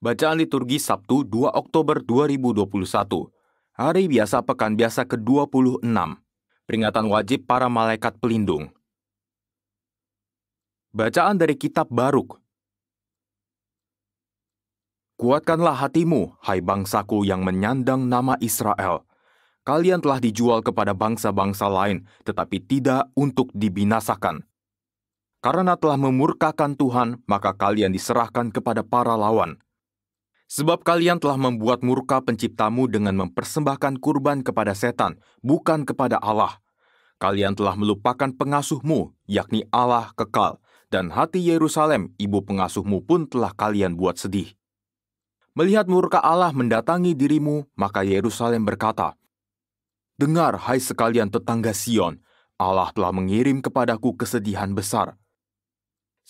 Bacaan liturgi Sabtu 2 Oktober 2021, hari biasa pekan biasa ke-26, peringatan wajib para malaikat pelindung. Bacaan dari Kitab Baruk. Kuatkanlah hatimu, hai bangsaku yang menyandang nama Israel. Kalian telah dijual kepada bangsa-bangsa lain, tetapi tidak untuk dibinasakan. Karena telah memurkakan Tuhan, maka kalian diserahkan kepada para lawan Sebab kalian telah membuat murka penciptamu dengan mempersembahkan kurban kepada setan, bukan kepada Allah. Kalian telah melupakan pengasuhmu, yakni Allah kekal, dan hati Yerusalem, ibu pengasuhmu pun telah kalian buat sedih. Melihat murka Allah mendatangi dirimu, maka Yerusalem berkata, Dengar, hai sekalian tetangga Sion, Allah telah mengirim kepadaku kesedihan besar,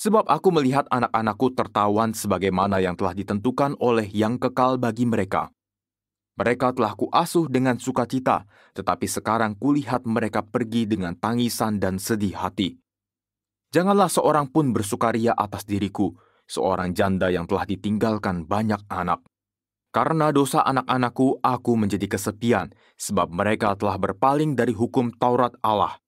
Sebab aku melihat anak-anakku tertawan sebagaimana yang telah ditentukan oleh yang kekal bagi mereka. Mereka telah kuasuh dengan sukacita, tetapi sekarang kulihat mereka pergi dengan tangisan dan sedih hati. Janganlah seorang pun bersukaria atas diriku, seorang janda yang telah ditinggalkan banyak anak. Karena dosa anak-anakku, aku menjadi kesepian, sebab mereka telah berpaling dari hukum Taurat Allah.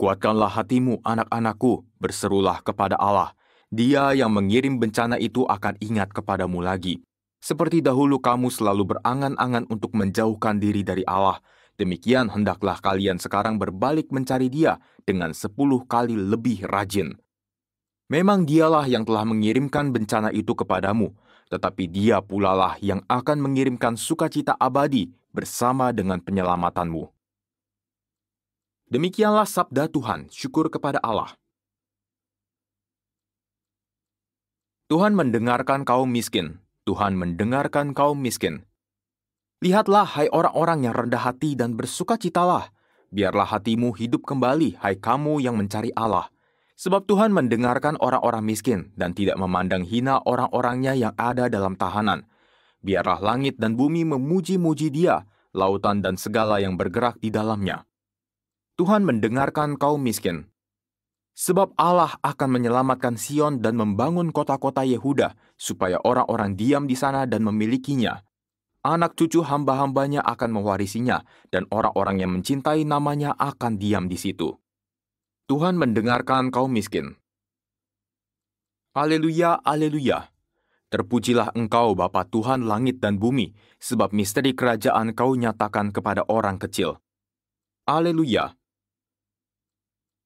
Kuatkanlah hatimu, anak-anakku, berserulah kepada Allah. Dia yang mengirim bencana itu akan ingat kepadamu lagi. Seperti dahulu kamu selalu berangan-angan untuk menjauhkan diri dari Allah, demikian hendaklah kalian sekarang berbalik mencari dia dengan sepuluh kali lebih rajin. Memang dialah yang telah mengirimkan bencana itu kepadamu, tetapi dia pulalah yang akan mengirimkan sukacita abadi bersama dengan penyelamatanmu. Demikianlah sabda Tuhan, syukur kepada Allah. Tuhan mendengarkan kaum miskin. Tuhan mendengarkan kaum miskin. Lihatlah, hai orang-orang yang rendah hati dan bersuka citalah, Biarlah hatimu hidup kembali, hai kamu yang mencari Allah. Sebab Tuhan mendengarkan orang-orang miskin dan tidak memandang hina orang-orangnya yang ada dalam tahanan. Biarlah langit dan bumi memuji-muji dia, lautan dan segala yang bergerak di dalamnya. Tuhan mendengarkan kaum miskin. Sebab Allah akan menyelamatkan Sion dan membangun kota-kota Yehuda, supaya orang-orang diam di sana dan memilikinya. Anak cucu hamba-hambanya akan mewarisinya, dan orang-orang yang mencintai namanya akan diam di situ. Tuhan mendengarkan kaum miskin. Haleluya, haleluya. Terpujilah engkau Bapa Tuhan langit dan bumi, sebab misteri kerajaan kau nyatakan kepada orang kecil. Haleluya.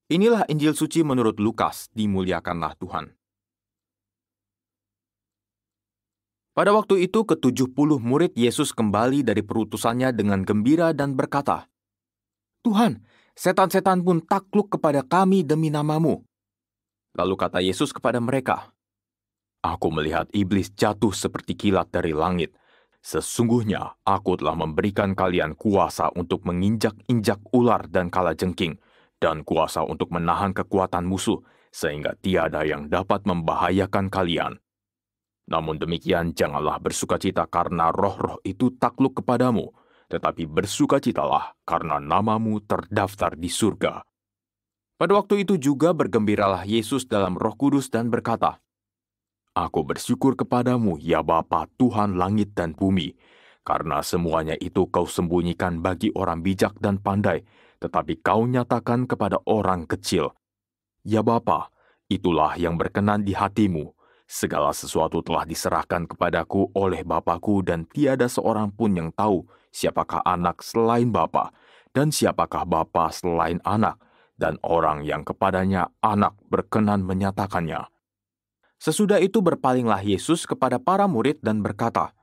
Inilah Injil suci menurut Lukas, dimuliakanlah Tuhan. Pada waktu itu ketujuh puluh murid Yesus kembali dari perutusannya dengan gembira dan berkata, Tuhan, setan-setan pun takluk kepada kami demi namamu. Lalu kata Yesus kepada mereka, Aku melihat iblis jatuh seperti kilat dari langit. Sesungguhnya aku telah memberikan kalian kuasa untuk menginjak-injak ular dan kala jengking, dan kuasa untuk menahan kekuatan musuh, sehingga tiada yang dapat membahayakan kalian. Namun demikian, janganlah bersukacita karena roh-roh itu takluk kepadamu, tetapi bersukacitalah karena namamu terdaftar di surga. Pada waktu itu juga bergembiralah Yesus dalam Roh Kudus dan berkata, Aku bersyukur kepadamu, ya Bapa Tuhan langit dan bumi, karena semuanya itu kau sembunyikan bagi orang bijak dan pandai, tetapi kau nyatakan kepada orang kecil, Ya Bapa, itulah yang berkenan di hatimu. Segala sesuatu telah diserahkan kepadaku oleh Bapakku dan tiada seorang pun yang tahu siapakah anak selain Bapa dan siapakah Bapa selain anak dan orang yang kepadanya anak berkenan menyatakannya. Sesudah itu berpalinglah Yesus kepada para murid dan berkata,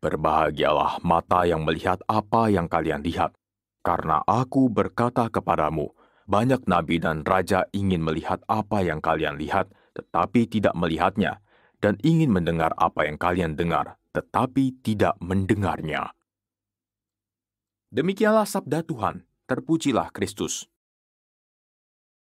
Berbahagialah mata yang melihat apa yang kalian lihat, karena aku berkata kepadamu, banyak nabi dan raja ingin melihat apa yang kalian lihat, tetapi tidak melihatnya, dan ingin mendengar apa yang kalian dengar, tetapi tidak mendengarnya. Demikianlah sabda Tuhan, terpujilah Kristus.